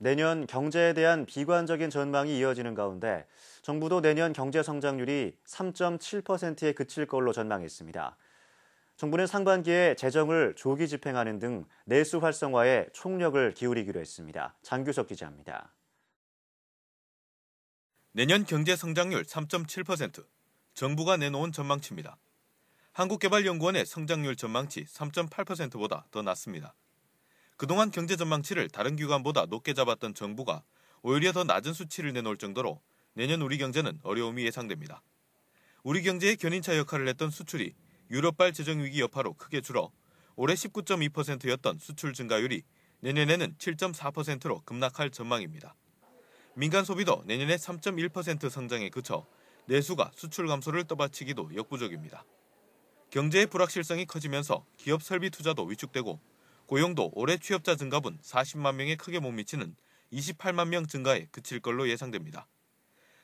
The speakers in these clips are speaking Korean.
내년 경제에 대한 비관적인 전망이 이어지는 가운데 정부도 내년 경제 성장률이 3.7%에 그칠 걸로 전망했습니다. 정부는 상반기에 재정을 조기 집행하는 등 내수 활성화에 총력을 기울이기로 했습니다. 장규석 기자입니다. 내년 경제 성장률 3.7% 정부가 내놓은 전망치입니다. 한국개발연구원의 성장률 전망치 3.8%보다 더 낮습니다. 그동안 경제 전망치를 다른 기관보다 높게 잡았던 정부가 오히려 더 낮은 수치를 내놓을 정도로 내년 우리 경제는 어려움이 예상됩니다. 우리 경제의 견인차 역할을 했던 수출이 유럽발 재정 위기 여파로 크게 줄어 올해 19.2%였던 수출 증가율이 내년에는 7.4%로 급락할 전망입니다. 민간 소비도 내년에 3.1% 성장에 그쳐 내수가 수출 감소를 떠받치기도 역부족입니다. 경제의 불확실성이 커지면서 기업 설비 투자도 위축되고 고용도 올해 취업자 증가분 40만 명에 크게 못 미치는 28만 명 증가에 그칠 걸로 예상됩니다.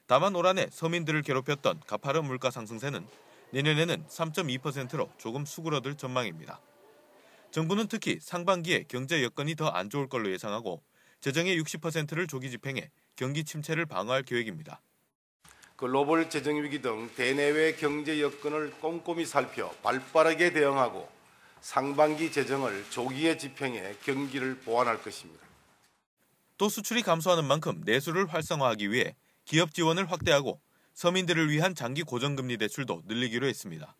다만 올 한해 서민들을 괴롭혔던 가파른 물가 상승세는 내년에는 3.2%로 조금 수그러들 전망입니다. 정부는 특히 상반기에 경제 여건이 더 안 좋을 걸로 예상하고 재정의 60%를 조기 집행해 경기 침체를 방어할 계획입니다. 글로벌 그 재정 위기 등 대내외 경제 여건을 꼼꼼히 살펴 발빠르게 대응하고 상반기 재정을 조기에 집행해 경기를 보완할 것입니다. 또 수출이 감소하는 만큼 내수를 활성화하기 위해 기업 지원을 확대하고 서민들을 위한 장기 고정금리 대출도 늘리기로 했습니다.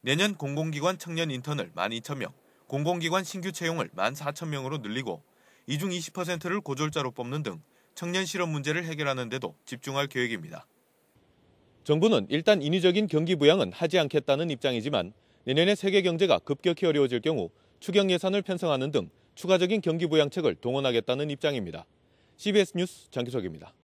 내년 공공기관 청년 인턴을 12,000명, 공공기관 신규 채용을 14,000명으로 늘리고 이중 20%를 고졸자로 뽑는 등 청년 실업 문제를 해결하는 데도 집중할 계획입니다. 정부는 일단 인위적인 경기 부양은 하지 않겠다는 입장이지만 내년에 세계 경제가 급격히 어려워질 경우 추경 예산을 편성하는 등 추가적인 경기 부양책을 동원하겠다는 입장입니다. CBS 뉴스 장기석입니다.